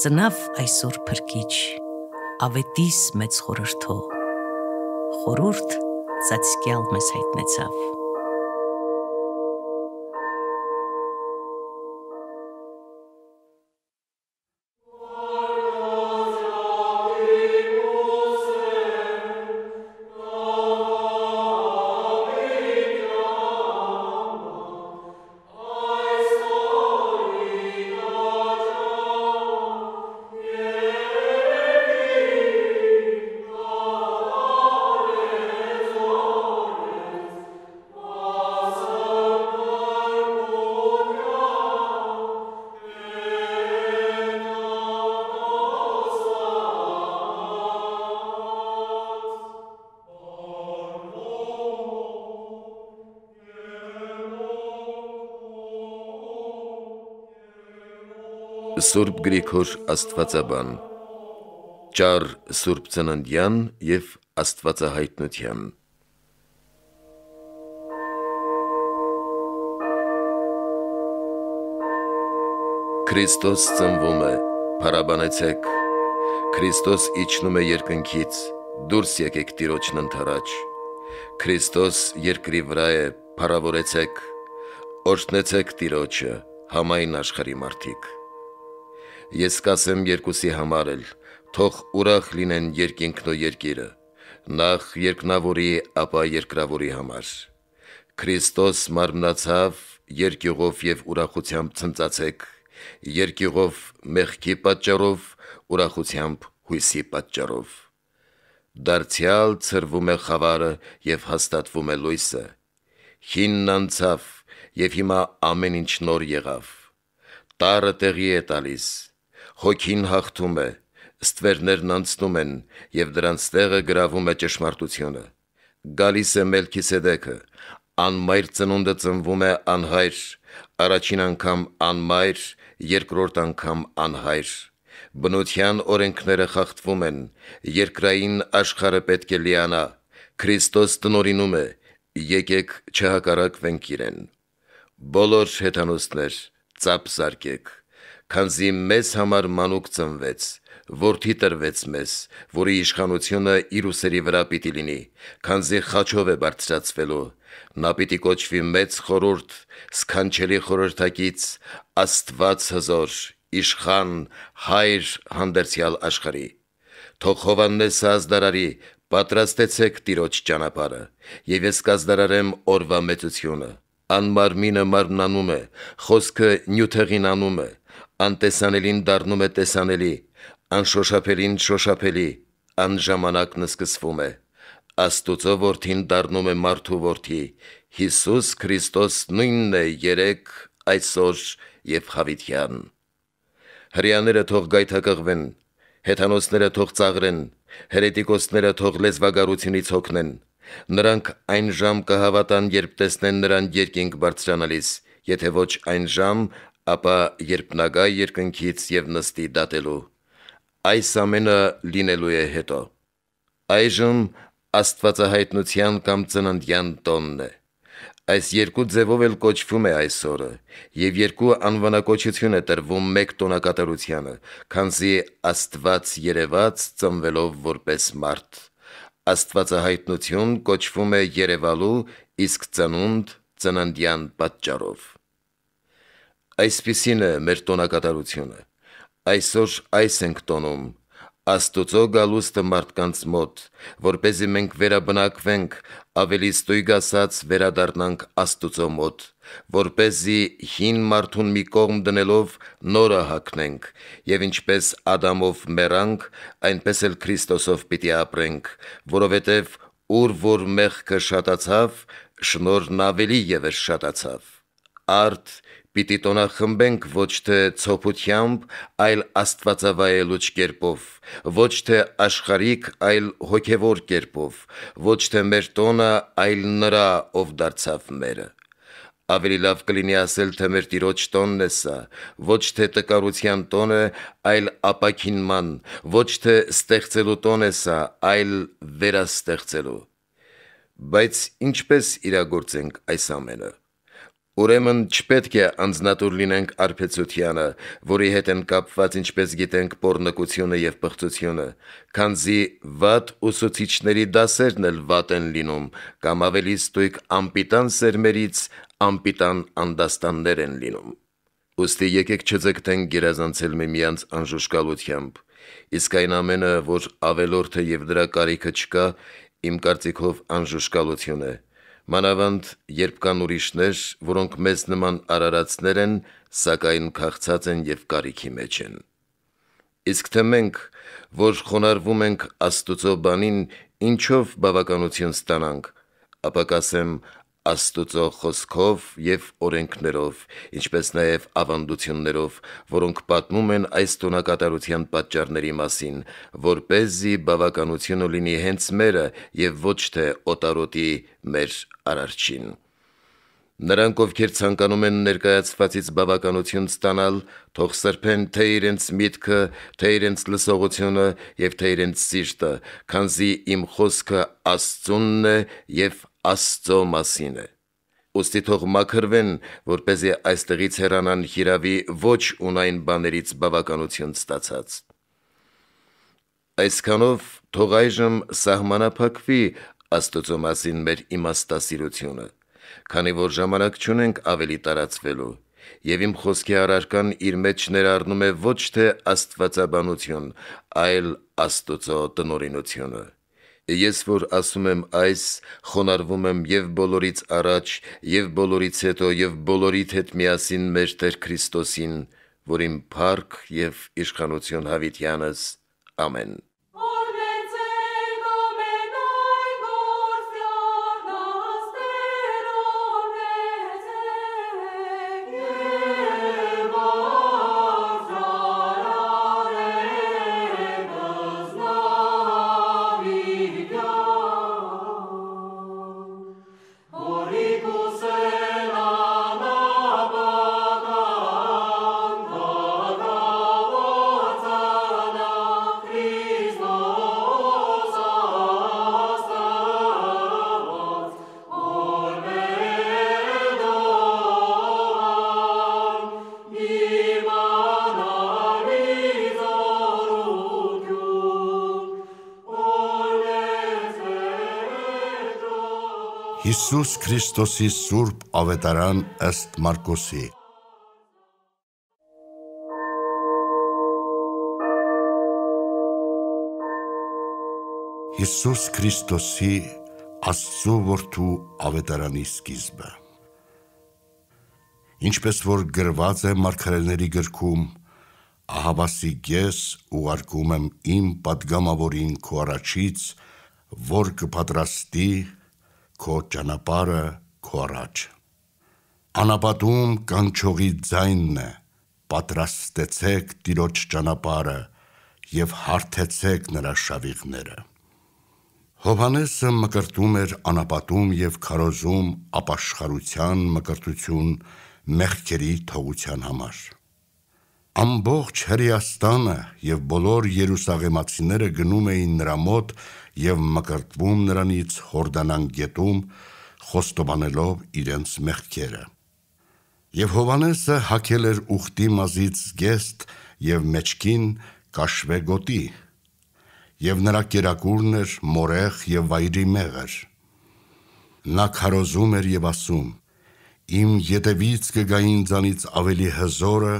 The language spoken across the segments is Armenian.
Ծնավ այսօր փրկիչ, ավետիս մեծ խորհրդո։ Խորուրդ ծածկյալ մեզ հայտնեցավ։ Սուրբ Գրիգոր Աստվածաբան Ճար Սուրբ Ծննդյան եւ Աստվածահայտնության Քրիստոս ծնվում է, փարաբանեցեք։ Քրիստոս իջնում է երկնքից, դուրս եկեք Տիրոջն ընթരാճ։ Քրիստոս երկրի վրա է, փառավորեցեք, օրհնեցեք Տիրոջը, համայն աշխարհի մարդիկ։ Ես կասեմ երկուսի համար էլ, թող ուրախ լինեն երկինքն ու երկիրը, նախ երկնավորի, ապա երկրավորի համար։ Քրիստոս մարմնացավ երկյուղով եւ ուրախությամբ ցնծացեք, երկյուղով մեղքի պատճառով, ուրախությամբ հույսի պատճառով։ Դարձյալ ծրվում է խավարը եւ հաստատվում է լույսը։ Հինն անցավ եւ հիմա ամեն ինչ նոր եղավ։ Տարը տեղի է տալիս, Հոգին հաղթում է, ստվերներն անցնում են եւ դրանց տեղը գրավում է ճշմարտությունը։ Գալիս է Մելքիսեդեկը, անմայր ծնունդը ծնվում է անհայր, առաջին անգամ անմայր, երկրորդ անգամ անհայր։ Բնության օրենքները խախտվում են, երկրային աշխարհը պետք է լիանա։ Քրիստոս տնորինում է, եկեք չհակարակվենք իրեն։ Բոլոր հեթանոսներ, ծապ զարկեք քանզի մեզ համար մանուկ ծնվեց, որդի տրվեց մեզ, որի իշխանությունը իր ուսերի վրա պիտի լինի, քանզի խաչով է բարձրացվելու, նա պիտի կոչվի մեծ խորուրդ, սքանչելի խորհրդակից, աստված հզոր, իշխան, հայր հանդերձյալ աշխարի։ Թող Հովաննես ազդարարի, պատրաստեցեք տիրոջ ճանապարը, եւ ես կազդարարեմ օրվա մեծությունը։ Անմարմինը մարմնանում է, խոսքը նյութեղին անում է, Անտեսանելին դառնում է տեսանելի, անշոշափելին շոշափելի, անժամանակն սկսվում է։ Աստուծո որդին դառնում է մարդու որդի։ Հիսուս Քրիստոս նույնն է երեք այսօր եւ հավիտյան։ Հрьяաները թող գայթակղվեն, հեթանոսները թող ծաղրեն, հերետիկոսները թող լեզվագարությունից հոգնեն։ Նրանք այն ժամ կհավատան, երբ տեսնեն նրան երկինք բարձրանալիս, եթե ոչ այն ժամ, ապա երբ նա գա երկնքից եւ նստի դատելու, այս ամենը լինելու է հետո։ Այժմ աստվածահայտնության կամ ծննդյան տոնն է։ Այս երկու ձևով էլ կոչվում է այս օրը, եւ երկու անվանակոչություն է տրվում մեկ տոնակատարությանը, քանզի Աստված երևած ծնվելով որպես մարդ։ Աստվածահայտնություն կոչվում է երևալու, իսկ ծնունդ ծննդյան պատճառով։ Այսպիսին է մեր տոնակատարությունը։ Այսօր այս ենք տոնում, Աստուծո գալուստը մարդկանց մոտ, որ เป զի մենք վերաբնակվենք, ավելի ստույգ ասած վերադառնանք Աստուծո մոտ, որ เป զի հին մարդուն մի կողմ դնելով նորը հակնենք, եւ ինչպես Ադամով մեռանք, այնպես էլ Քրիստոսով պիտի ապրենք, որովհետեւ ուր որ մեղքը շատացավ, շնորհն ավելի եւս շատացավ։ Արդ Պիտի տոնախմբենք ոչ թե ցոփությամբ, այլ աստվածավայելուչ կերպով, ոչ թե աշխարհիկ, այլ հոգևոր կերպով, ոչ թե մեր տոնը, այլ նրա, ով դարձավ մերը։ Ավելի լավ կլինի ասել, թե մեր տիրոջ տոնն է սա, ոչ թե տկարության տոնը, այլ ապակինման, ոչ թե ստեղծելու տոն է սա, այլ վերաստեղծելու։ Բայց ինչպես իրագործենք այս ամենը։ Ուրեմն չպետք է անznատուր լինենք արփեցությանը, որի հետ են կապված ինչպես գիտենք pornկությունը եւ պղծությունը, քանզի վատ ուսուցիչների դասերն էլ վատ են լինում, կամ ավելի ստույգ ամպիտան սերմերից ամպիտան անդաստաններ են լինում։ Ոստի եկեք չձգտենք գերազանցել միմյանց անժուշկալությամբ, իսկ այն ամենը, որ ավելորդը եւ դրա կարիքը չկա, իմ կարծիքով անժուշկալություն է։ Մանավանդ, երբ կան ուրիշներ, որոնք մեզ նման արարածներ են, սակայն քաղցած են եւ կարիքի մեջ են։ Իսկ թե մենք, որ խոնարվում ենք Աստուծո բանին, ինչով բավականություն ստանանք, ապա կասեմ, Աստուծո խոսքով եւ օրենքներով, ինչպես նաեւ ավանդություններով, որոնք պատմում են այս տոնակատարության պատճառների մասին, որ เป զի բավականությունը լինի հենց մերը եւ ոչ թե օտարոտի մեր արարչին։ Նրանք, ովքեր ցանկանում են ներկայացվածից բավականություն ստանալ, թող սրբեն թե իրենց միտքը, թե իրենց լսողությունը եւ թե իրենց սիրտը, քանզի իմ խոսքը Աստծունն է եւ Աստծո մասին է։ Ոստի թող մաքրվեն, որ เป զի այստեղից հեռանան հիրավի ոչ ունայն բաներից բավականություն ստացած։ Այսքանով թող այժմ սահմանափակվի Աստծո մասին մեր իմաստասիրությունը, քանի որ ժամանակ չունենք ավելի տարածվելու։ Եվ իմ խոսքի առարկան իր մեջ ներառնում է ոչ թե աստվածաբանություն, այլ Աստծո տնորինությունը։ Ես որ ասում եմ այս, խոնարվում եմ եւ բոլորից առաջ, եւ բոլորից հետո եւ բոլորիդ հետ միասին մեր Տեր Քրիստոսին, որ իմ փառք եւ իշխանություն հավիտյանս։ Ամեն։ Հիսուս Քրիստոսի Սուրբ Ավետարան ըստ Մարկոսի Հիսուս Քրիստոսի Աստծո որդու ավետարանի սկիզբը Ինչպես որ գրված է Մարգարեների գրքում Ահաբասիկ ես ուղարկում եմ իմ падգամավորին քո առաջից որ կպատրաստի քո ճանապարը քո առաջ։ Անապատում կանչողի ձայնն է. պատրաստեցեք Տիրոջ ճանապարը եւ հարթեցեք նրա շավիղները։ Հովհանեսը մկրտում էր անապատում եւ քարոզում ապաշխարության մկրտություն մեղքերի թողության համար։ Ամբողջ Հրեաստանը եւ բոլոր Երուսաղեմացիները գնում էին նրա մոտ եւ մկրտվում նրանից Հորդանան գետում խոստովանելով իրենց մեղքերը։ Եվ Հովանեսը հակել էր ուխտի մազից գեստ եւ մեջքին կաշվե գոտի։ Եվ նրա կերակուրն էր մորեղ եւ վայրի մեղր։ Նա քարոզում էր եւ ասում. Իմ յետևից կգային ձանից ավելի հզորը,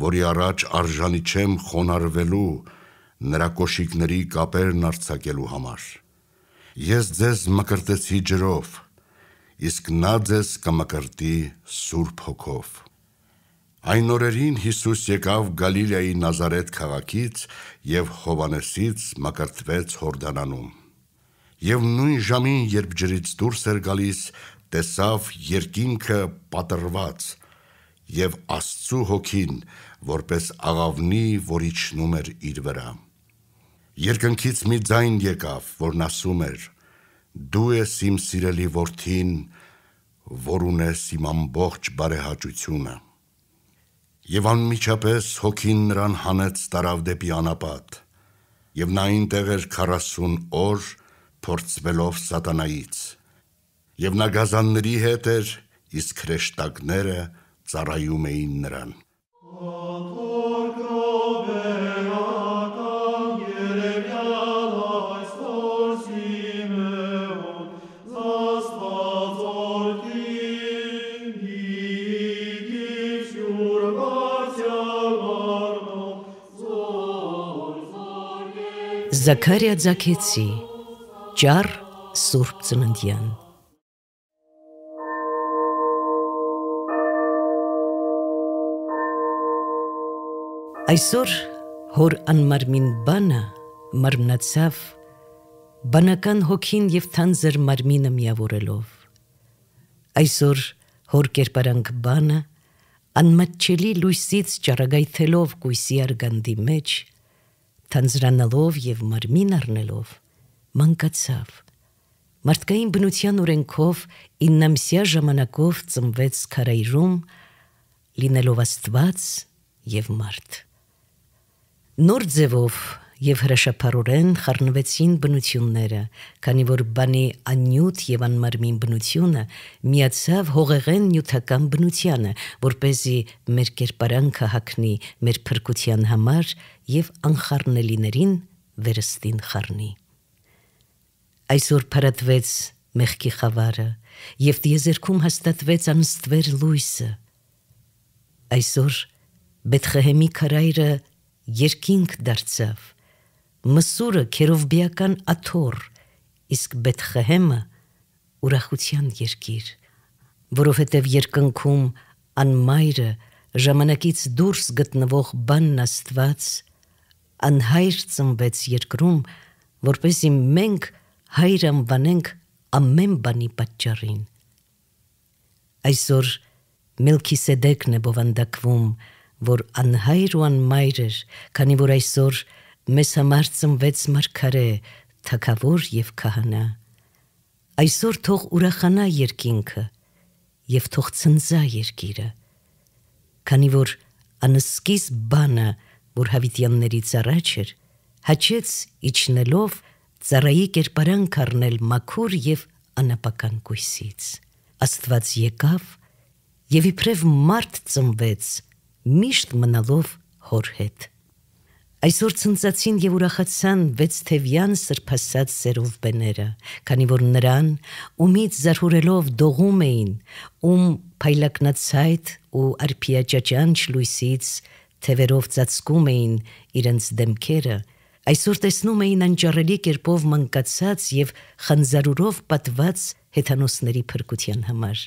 որի առաջ արժանի չեմ խոնարհվելու նրա կոշիկների կապերն արցակելու համար։ Ես ձեզ մկրտեցի ջրով, իսկ նա ձեզ կմկրտի Սուրբ Հոգով։ Այն օրերին Հիսուս եկավ Գալիլեայի Նազարեթ քաղաքից եւ Հովանեսից մկրտվեց Հորդանանում։ Եվ նույն ժամին, երբ ջրից դուրս էր գալիս, տեսավ երկինքը պատրված, եւ Աստծու հոգին, որպես աղավնի, որ իջնում էր իր վրա։ Երկնքից մի ձայն եկավ, որն ասում էր. Դու ես իմ սիրելի որդին, որ ունես իմ ամբողջ բարեհաճությունը։ Եվ անմիջապես հոգին նրան հանեց տարավ դեպի անապատ։ Եվ նա այնտեղ էր 40 օր փորձվելով սատանայից։ Եվ նա գազանների հետ էր, իսկ հրեշտակները ծառայում էին նրան։ Զաքարիա Ձաքեցի, ճար Սուրբ Ծննդյան Այսօր հոր անմարմին բանը մարմնացավ բանական հոգին եւ թանձր մարմինը միավորելով։ Այսօր հոր կերպարանք բանը անմատչելի լույսից ճառագայթելով գույսի արգանդի մեջ, թանձրանալով եւ մարմին առնելով, մանկացավ։ Մարդկային բնության օրենքով իննամսյա ժամանակով ծնվեց քարայրում, լինելով աստված եւ մարդ։ Նոր ձևով եւ հրաշափարորեն խառնվեցին բնությունները, քանի որ բանի անյութ եւ անմարմին բնությունը միացավ հողեղեն նյութական բնությանը, որ เป զի մեր կերպարանքը հակնի մեր փրկության համար եւ անխառնելիներին վերստին խառնի։ Այսօր փարատվեց մեղքի խավարը եւ դիեզերքում հաստատվեց անստվեր լույսը։ Այսօր Բեթխեհեմի քարայրը երկինք դարձավ։ Մսուրը քերովբիական աթոռ, իսկ Բեթխեհեմը ուրախության երկիր, որովհետև երկնքում անմայրը ժամանակից դուրս գտնվող բանն Աստված անհայր ծնվեց երկրում, որպեսզի մենք հայր անվանենք ամեն բանի պատճառին։ Այսօր Մելքիսեդեկն է բովանդակվում որ անհայր ու անմայր էր, քանի որ այսօր մեզ համար ծնվեց մարգարե, թակավոր եւ քահանա։ Այսօր թող ուրախանա երկինքը եւ թող ցնծա երկիրը, քանի որ անսկիս բանը, որ հավիտյաններից առաջ էր, հաչեց իջնելով ծառայի կերպարան կառնել մաքուր եւ անապական կույսից։ Աստված եկավ եւ իբրև մարդ ծնվեց միշտ մնալով հոր հետ։ Այսօր ցնծացին եւ ուրախացան վեցթևյան սրբասած սերով բեները, քանի որ նրան, ումից զարհուրելով դողում էին, ում փայլակնացայտ ու արփիաճաճանչ լույսից թևերով ծածկում էին իրենց դեմքերը, այսօր տեսնում էին անջառելի կերպով մանկացած եւ խնձարուրով պատված հեթանոսների փրկության համար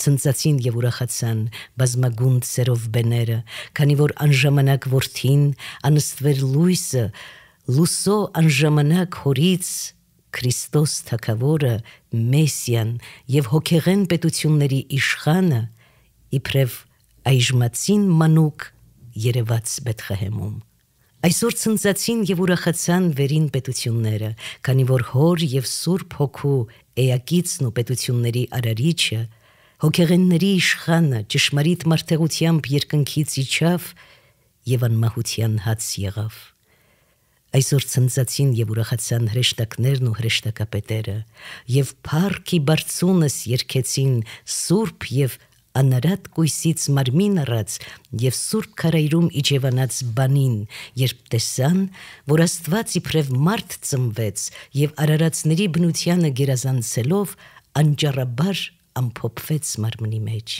ցնծացին եւ ուրախացան բազմագունդ սերով բեները, քանի որ անժամանակ ворթին անստվեր լույսը լուսո անժամանակ հորից Քրիստոս Թագավորը Մեսիան եւ հոգեղեն պետությունների իշխանը իբրև այժմացին մանուկ Երևած Բեթլեհեմում։ Այսօր ցնծացին եւ ուրախացան վերին պետությունները, քանի որ հոր եւ սուրբ հոգու էակիցն ու պետությունների արարիչը հոգեղենների իշխանը ճշմարիտ մարտեղությամբ երկնքից իջավ եւ անմահության հաց եղավ։ Այսօր ցնցացին եւ ուրախացան հրեշտակներն ու հրեշտակապետերը, եւ փառքի բարձունս երկեցին սուրբ եւ անարատ կույսից մարմին առած եւ սուրբ քարայրում իջևանած բանին, երբ տեսան, որ Աստված իբրև մարդ ծնվեց եւ արարածների բնությանը գերազանցելով անճարաբար ամփոփվեց մարմնի մեջ։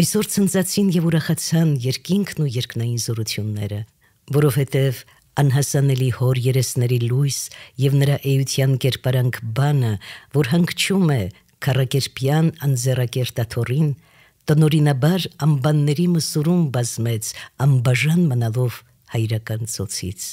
Այսօր ցնծացին եւ ուրախացան երկինքն ու երկնային զորությունները, որովհետեւ անհասանելի հոր երեսների լույս եւ նրա էության կերպարանք բանը, որ հանգչում է քարակերպյան անզերակերտաթորին, տնորինաբար ամբանների մսուրում բազմեց ամբաժան մնալով հայրական ծոցից։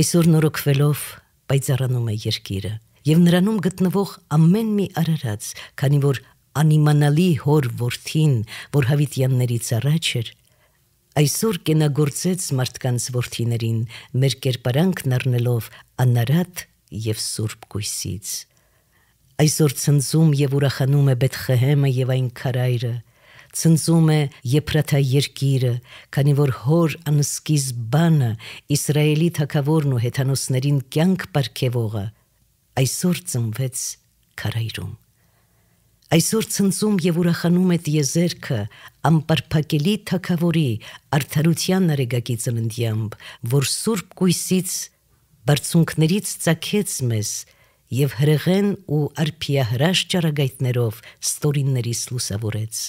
Այսօր նորոգվելով պայծառանում է երկիրը եւ նրանում գտնվող ամեն մի արարած, քանի որ անիմանալի հոր ворթին, որ հավիտյաններից առաջ էր, այսօր կենագործեց մարդկանց ворթիներին, մեր կերպարանքն առնելով անարատ եւ սուրբ գույսից։ Այսօր ցնծում եւ ուրախանում է Բեթխեհեմը եւ այն քարայրը, ցնծում է Եփրաթա երկիրը, քանի որ հոր անսկիզբանը Իսրայելի թակավորն ու հեթանոսներին կյանք բարգեւողը այսօր ծնվեց քարայրում։ Այսօր ցնցում եւ ուրախանում է դիեզերքը ամբարփակելի թակավորի արթարության նրեգակի ծննդյամբ, որ սուրբ կույսից բարձունքներից ցակեց մեզ եւ հրեղեն ու արփիահրաշ ճարագայթներով ստորիններից լուսավորեց։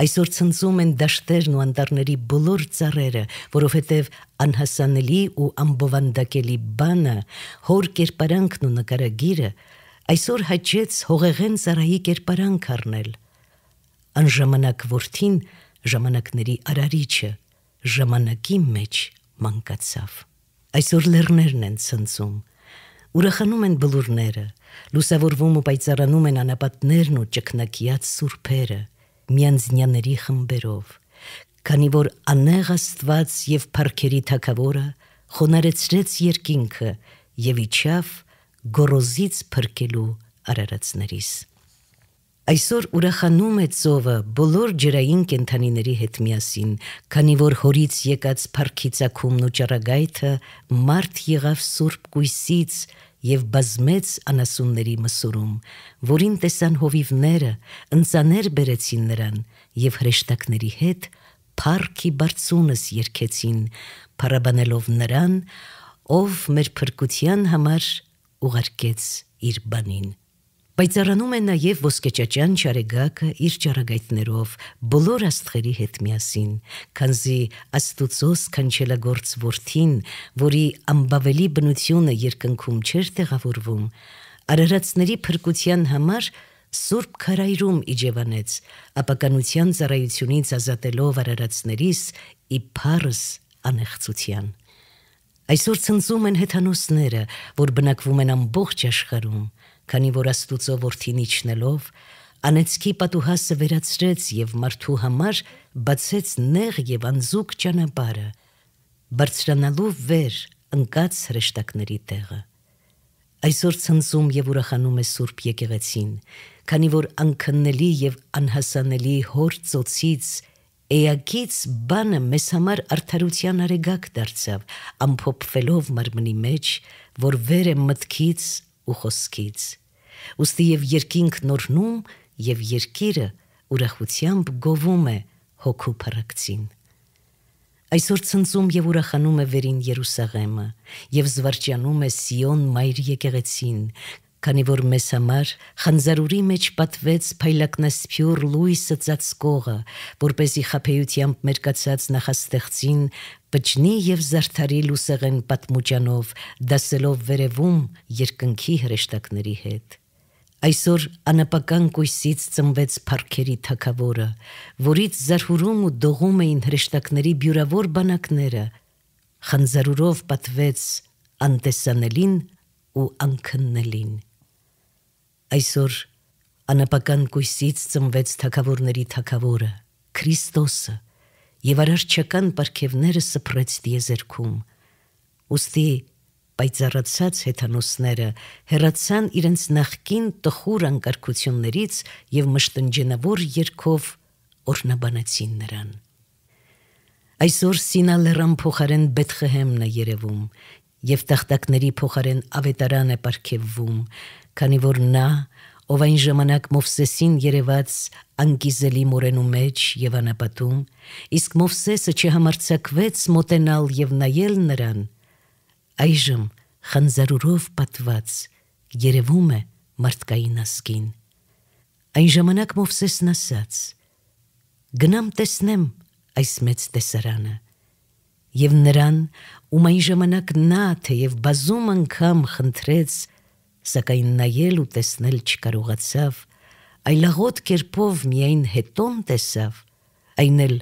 Այսօր ցնցում են դաշտերն ու անտառների բոլոր ծառերը, որովհետև անհասանելի ու ամբովանդակելի բանը, հոր կերպարանքն ու նկարագիրը, այսօր հաճեց հողեղեն ծառայի կերպարանք առնել։ Անժամանակ որդին ժամանակների արարիչը ժամանակի մեջ մանկացավ։ Այսօր լեռներն են ցնցում, ուրախանում են բլուրները, լուսավորվում ու պայծառանում են անապատներն ու ճկնակիած սուրբերը միանձնյաների խմբերով, քանի որ անեղ Աստված եւ Փարքերի Թագավորը խոնարեցրեց երկինքը եւ իջավ գորոզից փրկելու արարածներից։ Այսօր ուրախանում է ծովը բոլոր ջրային կենթանիների հետ միասին, քանի որ հորից եկած փարքիցակումն ու ճառագայթը մարդ եղավ սուրբ կույսից եւ բազմեց անասունների մսուրում, որին տեսան հովիվները, ընծաներ բերեցին նրան եւ հրեշտակների հետ փառքի բարձունս երկեցին, փարաբանելով նրան, ով մեր փրկության համար ուղարկեց իր բանին բայց առանում է նաև ոսկեճաճան ճարեգակը իր ճարագայթներով բոլոր աստղերի հետ միասին, քանզի աստուծոս քանչելագործ որդին, որի ամբավելի բնությունը երկնքում չէր տեղավորվում, արարածների փրկության համար Սուրբ քարայրում իջևանեց, ապականության ծառայությունից ազատելով արարածներիս իբարս անեղծության։ Այսօր ցնծում են հեթանոսները, որ բնակվում են ամբողջ աշխարհում քանի որ Աստուծո որդին իջնելով Անեցքի պատուհասը վերացրեց եւ մարդու համար բացեց նեղ եւ անզուգ ճանապարհը, բարձրանալով վեր ընկած հրեշտակների տեղը։ Այսօր ցնծում եւ ուրախանում է Սուրբ Եկեղեցին, քանի որ անքննելի եւ անհասանելի հոր ծոցից Էակից բանը մեզ համար արդարության արեգակ դարձավ, ամփոփվելով մարմնի մեջ, որ վեր է մտքից ու խոսքից։ Ոստի եւ երկինքն օրնում եւ երկիրը ուրախությամբ գովում է հոգու փրկցին։ Այսօր ցնծում եւ ուրախանում է վերին Երուսաղեմը եւ զվարճանում է Սիոն մայր եկեղեցին, քանի որ մեզ համար խնձարուրի մեջ պատվեց փայլակնասփյուր լույսը ծածկողը, որպեսի խափեությամբ մերկացած նախաստեղծին բջնի եւ զարդարի լուսեղեն պատմուճանով, դասելով վերևում երկնքի հրեշտակների հետ։ Այսօր անապական կույսից ծնվեց Փարքերի թակավորը, որից զարհուրում ու դողում էին հրեշտակների բյուրավոր բանակները։ Խնձարուրով պատվեց անտեսանելին ու անքննելին։ Այսօր անապական կույսից ծնվեց թակավորների թակավորը, Քրիստոսը, եւ արարչական պարգևները սփռեց դիեզերքում։ Ոստի պայծառացած հեթանոսները հերացան իրենց նախքին տխուր անկարգություններից եւ մշտնջենավոր երկով օրնաբանեցին նրան։ Այսօր Սինա լեռան փոխարեն Բեթխեհեմն է երևում, եւ տախտակների փոխարեն ավետարան է ապարգևվում, քանի որ նա, ով այն ժամանակ Մովսեսին երևաց անգիզելի մորենու մեջ եւ անապատում, իսկ Մովսեսը չհամարցակվեց մոտենալ եւ նայել նրան, այժմ խնձարուրով պատված երևում է մարդկային ասկին։ Այն ժամանակ Մովսեսն ասաց. Գնամ տեսնեմ այս մեծ տեսարանը։ Եվ նրան, ում այն ժամանակ նա թեև բազում անգամ խնդրեց սակայն նայել ու տեսնել չկարողացավ, այլաղոտ կերպով միայն հետոն տեսավ, այն էլ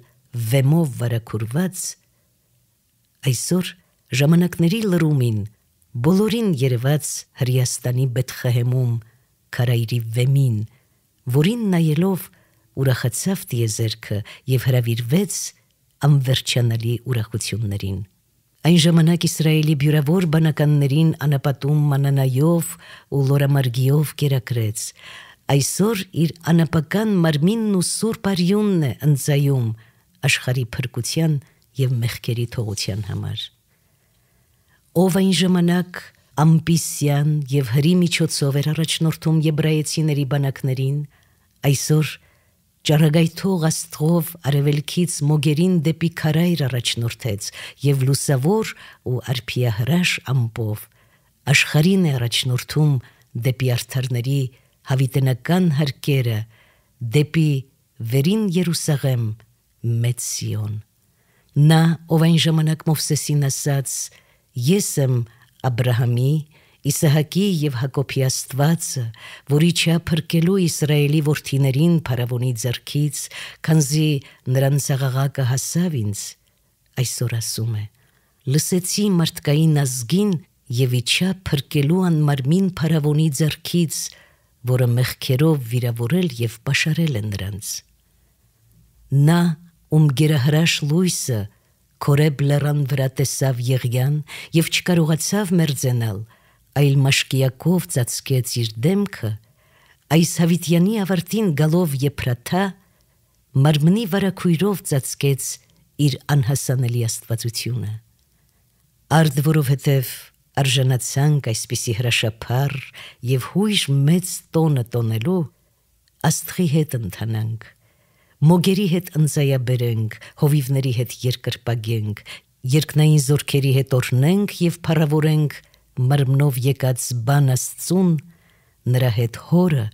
վեմով վարակուրված, այսօր ժամանակների լրումին բոլորին երևաց Հրյաստանի բետխեհեմում քարայրի վեմին, որին նայելով ուրախացավ տիեզերքը եւ հրավիրվեց անվերջանալի ուրախություններին։ Այն ժամանակ Իսրայելի բյուրավոր բանականներին անապատում մանանայով ու լորամարգիով կերակրեց։ Այսօր իր անապական մարմինն ու սուրբ արյունն է ընծայում աշխարի փրկության եւ մեղքերի թողության համար։ Ով այն ժամանակ ամբիսյան եւ հրի միջոցով էր առաջնորդում եբրայեցիների բանակներին, այսօր Ճարագայթող աստղով արևելքից մոգերին դեպի քարայր առաջնորդեց եւ լուսավոր ու արփիահրաշ ամպով աշխարհին է առաջնորդում դեպի արթարների հավիտենական հարկերը դեպի վերին Երուսաղեմ մեծ Սիոն նա ով այն ժամանակ Մովսեսին ասաց ես եմ Աբրահամի Իսահակի եւ Հակոբի Աստվածը, որի չա փրկելու Իսրայելի որդիներին փարավոնի ձեռքից, քանզի նրանց աղաղակը հասավ ինձ, այսօր ասում է. Լսեցի մարդկային ազգին եւ իջա փրկելու անմարմին փարավոնի ձեռքից, որը մեղքերով վիրավորել եւ պաշարել է նրանց։ Նա, ում գերահրաշ լույսը, Կորեբ լեռան վրա տեսավ Եղյան եւ չկարողացավ մերձենալ, այլ մաշկիակով ծածկեց իր դեմքը, այս հավիտյանի ավարտին գալով եփրաթա մարմնի վարակույրով ծածկեց իր անհասանելի աստվածությունը։ Արդ որովհետև արժանացանք այսպիսի հրաշափար եւ հույժ մեծ տոնը տոնելու աստղի հետ ընթանանք մոգերի հետ ընծայաբերենք, հովիվների հետ երկրպագենք, երկնային զորքերի հետ օրնենք եւ փառավորենք մրմնով եկած բան աստծուն, նրա հետ հորը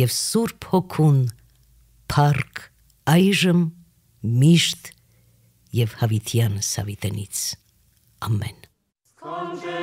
եւ Սուրբ Հոգուն փառք այժմ միշտ եւ հավիտյան սավիտենից ամեն Skąd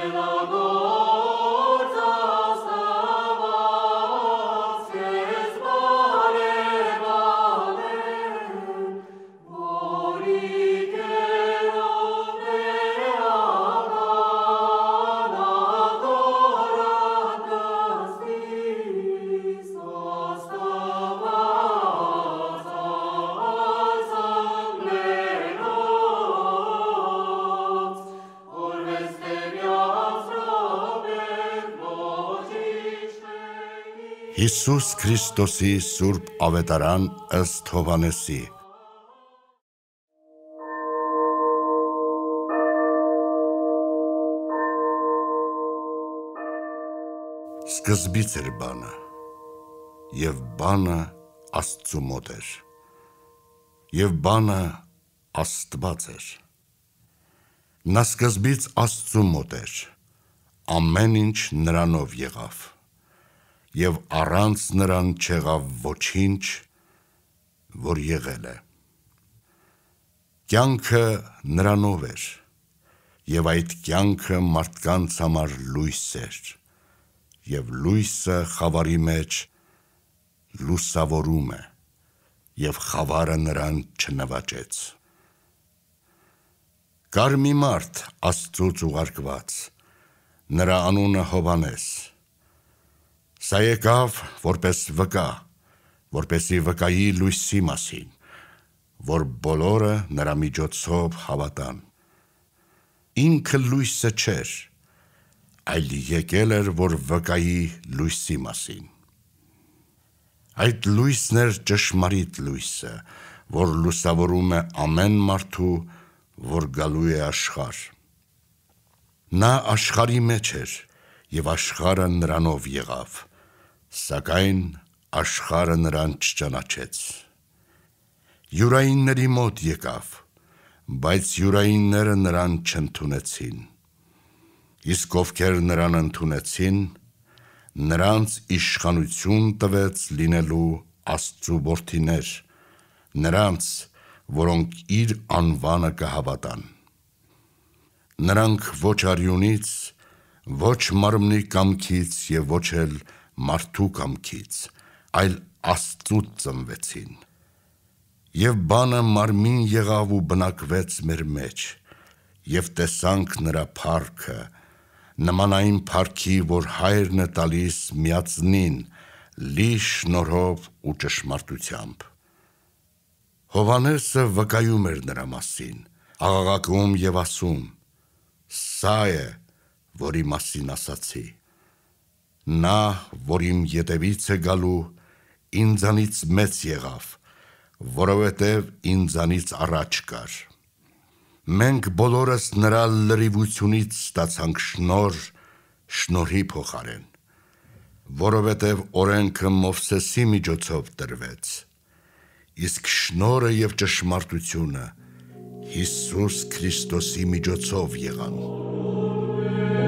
Հիսուս Քրիստոսի Սուրբ Ավետարան ըստ Հովանեսի Սկզբից էր բանը եւ բանը Աստծո մոտ էր եւ բանը Աստված էր։ Նա սկզբից Աստծո մոտ էր։ Ամեն ինչ նրանով եղավ եւ առանց նրան չեղավ ոչինչ, որ եղել է։ Կյանքը նրանով էր, եւ այդ կյանքը մարդկանց համար լույս էր, եւ լույսը խավարի մեջ լուսավորում է, եւ խավարը նրան չնվաճեց։ Կար մի մարդ Աստծո ուղարկված, նրա անունը Հովանես, Սա եկավ որպես վկա, որպեսի վկայի լույսի մասին, որ բոլորը նրա միջոցով հավատան։ Ինքը լույսը չէր, այլ եկել էր որ վկայի լույսի մասին։ Այդ լույսն էր ճշմարիտ լույսը, որ լուսավորում է ամեն մարդու, որ գալու է աշխարհ։ Նա աշխարհի մեջ էր, եւ աշխարհը նրանով եղավ։ Սակայն աշխարը նրան չճանաչեց։ Յուրայինների մոտ եկավ, բայց յուրայինները նրան չընդունեցին։ Իսկ ովքեր նրան ընդունեցին, նրանց իշխանություն տվեց լինելու Աստծու որդիներ, նրանց, որոնք իր անվանը կհավատան։ Նրանք ոչ արյունից, ոչ մարմնի կամքից եւ ոչ էլ մարդու կամքից, այլ աստծուց ծնվեցին։ Եվ բանը մարմին եղավ ու բնակվեց մեր մեջ, եւ տեսանք նրա փառքը, նմանային փառքի, որ հայրն է տալիս միածնին, լի շնորհով ու ճշմարտությամբ։ Հովանեսը վկայում էր նրա մասին, աղաղակում եւ ասում. Սա է, որի մասին ասացի։ Նա, որ իմ ետևից է գալու, ինձանից մեծ եղավ, որովհետև ինձանից առաջ կար։ Մենք բոլորս նրա լրիվությունից ստացանք շնոր, շնորհի փոխարեն, որովհետև օրենքը Մովսեսի միջոցով տրվեց։ Իսկ շնորը եւ ճշմարտությունը Հիսուս Քրիստոսի միջոցով եղան։ Ա